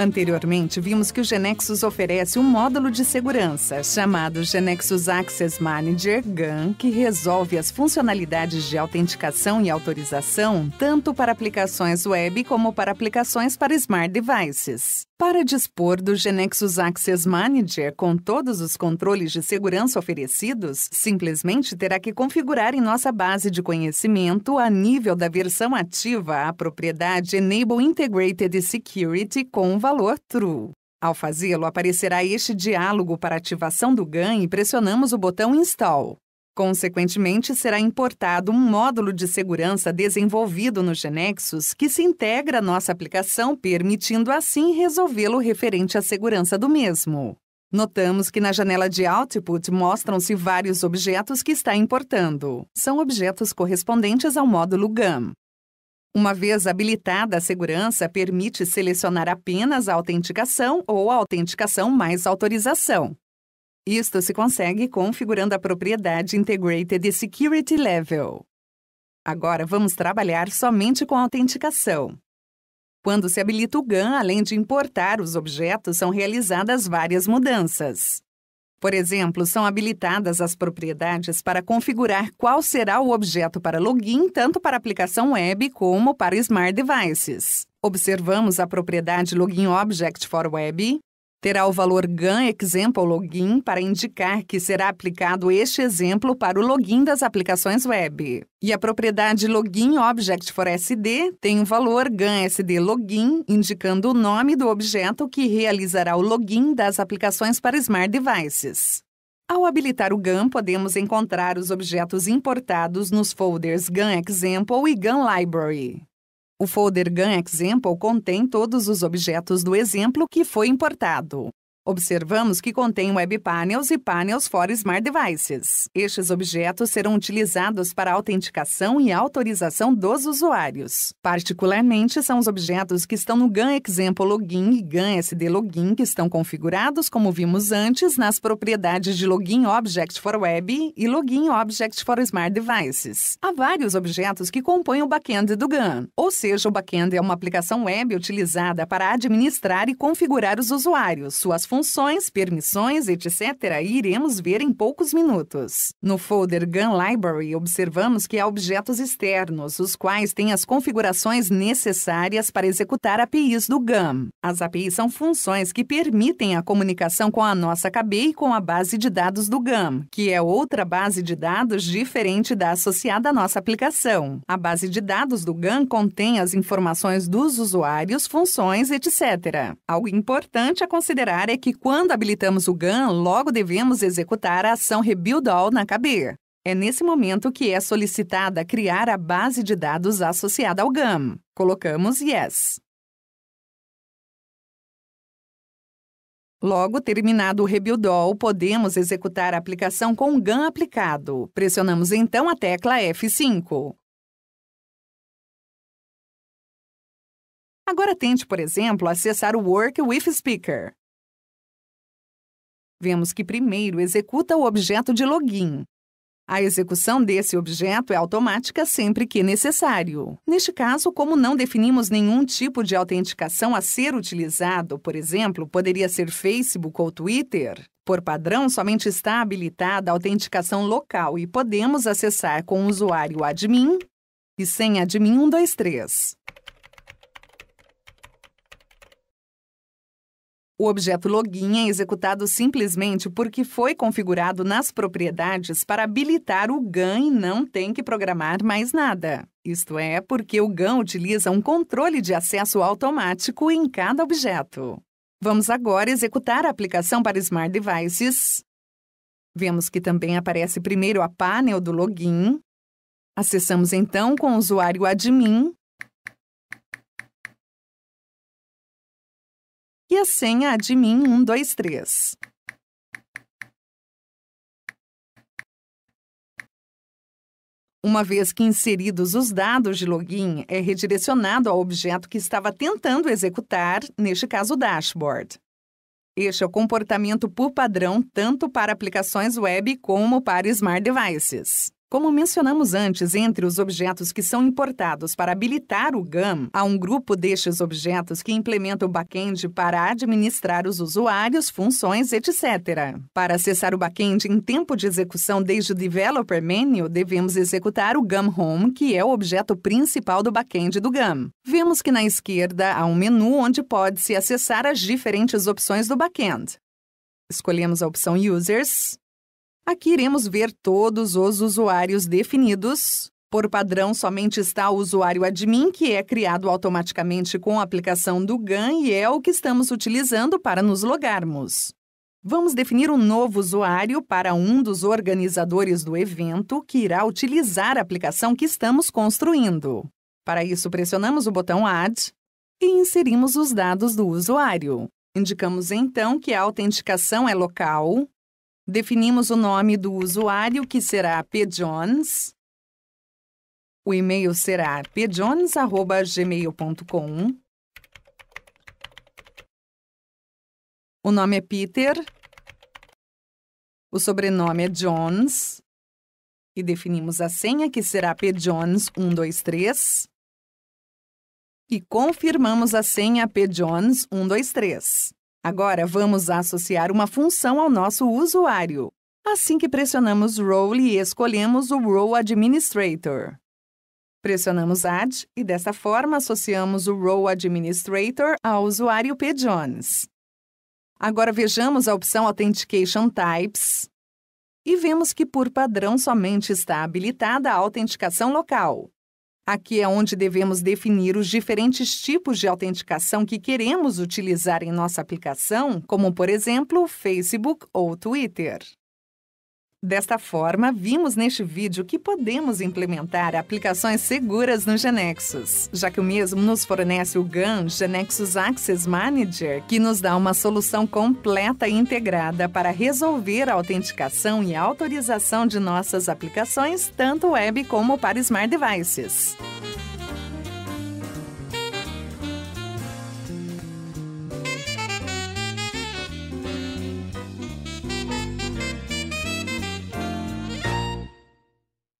Anteriormente, vimos que o Genexus oferece um módulo de segurança chamado Genexus Access Manager GAN, que resolve as funcionalidades de autenticação e autorização tanto para aplicações web como para aplicações para smart devices. Para dispor do Genexus Access Manager com todos os controles de segurança oferecidos, simplesmente terá que configurar em nossa base de conhecimento, a nível da versão ativa, a propriedade Enable Integrated Security com o valor True. Ao fazê-lo, aparecerá este diálogo para ativação do GAN e pressionamos o botão Install. Consequentemente, será importado um módulo de segurança desenvolvido no Genexus que se integra à nossa aplicação, permitindo assim resolvê-lo referente à segurança do mesmo. Notamos que na janela de Output mostram-se vários objetos que está importando. São objetos correspondentes ao módulo GAM. Uma vez habilitada a segurança, permite selecionar apenas a autenticação ou a autenticação mais autorização. Isto se consegue configurando a propriedade Integrated Security Level. Agora vamos trabalhar somente com autenticação. Quando se habilita o GAN, além de importar os objetos, são realizadas várias mudanças. Por exemplo, são habilitadas as propriedades para configurar qual será o objeto para login, tanto para aplicação web como para smart devices. Observamos a propriedade Login Object for Web Terá o valor GAN Example Login para indicar que será aplicado este exemplo para o login das aplicações web. E a propriedade Login Object for SD tem o valor GAN SD Login, indicando o nome do objeto que realizará o login das aplicações para smart devices. Ao habilitar o GAN, podemos encontrar os objetos importados nos folders GAN Example e GAN Library. O folder GAN Example contém todos os objetos do exemplo que foi importado. Observamos que contém web panels e panels for smart devices. Estes objetos serão utilizados para autenticação e autorização dos usuários. Particularmente, são os objetos que estão no GAN Example Login e GAN SD Login que estão configurados, como vimos antes, nas propriedades de Login Object for Web e Login Object for Smart Devices. Há vários objetos que compõem o backend do GAN, ou seja, o backend é uma aplicação web utilizada para administrar e configurar os usuários, suas funções, permissões, etc., e iremos ver em poucos minutos. No folder Gun Library, observamos que há objetos externos, os quais têm as configurações necessárias para executar APIs do GAM. As APIs são funções que permitem a comunicação com a nossa KB e com a base de dados do GAM, que é outra base de dados diferente da associada à nossa aplicação. A base de dados do GAM contém as informações dos usuários, funções, etc. Algo importante a considerar é que quando habilitamos o GAN, logo devemos executar a ação Rebuild All na KB. É nesse momento que é solicitada criar a base de dados associada ao GAM. Colocamos Yes. Logo terminado o Rebuild All, podemos executar a aplicação com o GAN aplicado. Pressionamos então a tecla F5. Agora tente, por exemplo, acessar o Work with Speaker vemos que primeiro executa o objeto de login. A execução desse objeto é automática sempre que necessário. Neste caso, como não definimos nenhum tipo de autenticação a ser utilizado, por exemplo, poderia ser Facebook ou Twitter, por padrão, somente está habilitada a autenticação local e podemos acessar com o usuário admin e sem admin 123. O objeto login é executado simplesmente porque foi configurado nas propriedades para habilitar o GAN e não tem que programar mais nada. Isto é, porque o GAN utiliza um controle de acesso automático em cada objeto. Vamos agora executar a aplicação para Smart Devices. Vemos que também aparece primeiro a panel do login. Acessamos então com o usuário admin e a senha admin 123. Uma vez que inseridos os dados de login, é redirecionado ao objeto que estava tentando executar, neste caso o dashboard. Este é o comportamento por padrão tanto para aplicações web como para smart devices. Como mencionamos antes, entre os objetos que são importados para habilitar o GAM, há um grupo destes objetos que implementa o backend para administrar os usuários, funções, etc. Para acessar o backend em tempo de execução desde o Developer Menu, devemos executar o GAM Home, que é o objeto principal do backend do GAM. Vemos que na esquerda há um menu onde pode-se acessar as diferentes opções do backend. Escolhemos a opção Users, Aqui iremos ver todos os usuários definidos. Por padrão, somente está o usuário admin, que é criado automaticamente com a aplicação do GAN e é o que estamos utilizando para nos logarmos. Vamos definir um novo usuário para um dos organizadores do evento que irá utilizar a aplicação que estamos construindo. Para isso, pressionamos o botão Add e inserimos os dados do usuário. Indicamos então que a autenticação é local, Definimos o nome do usuário, que será pjones. O e-mail será pjones.gmail.com. O nome é Peter. O sobrenome é Jones. E definimos a senha, que será pjones123. E confirmamos a senha pjones123. Agora vamos associar uma função ao nosso usuário. Assim que pressionamos Role e escolhemos o Role Administrator. Pressionamos Add e dessa forma associamos o Role Administrator ao usuário P. Jones. Agora vejamos a opção Authentication Types e vemos que por padrão somente está habilitada a autenticação local. Aqui é onde devemos definir os diferentes tipos de autenticação que queremos utilizar em nossa aplicação, como, por exemplo, Facebook ou Twitter. Desta forma, vimos neste vídeo que podemos implementar aplicações seguras no Genexus, já que o mesmo nos fornece o GAN Genexus Access Manager, que nos dá uma solução completa e integrada para resolver a autenticação e autorização de nossas aplicações, tanto web como para smart devices.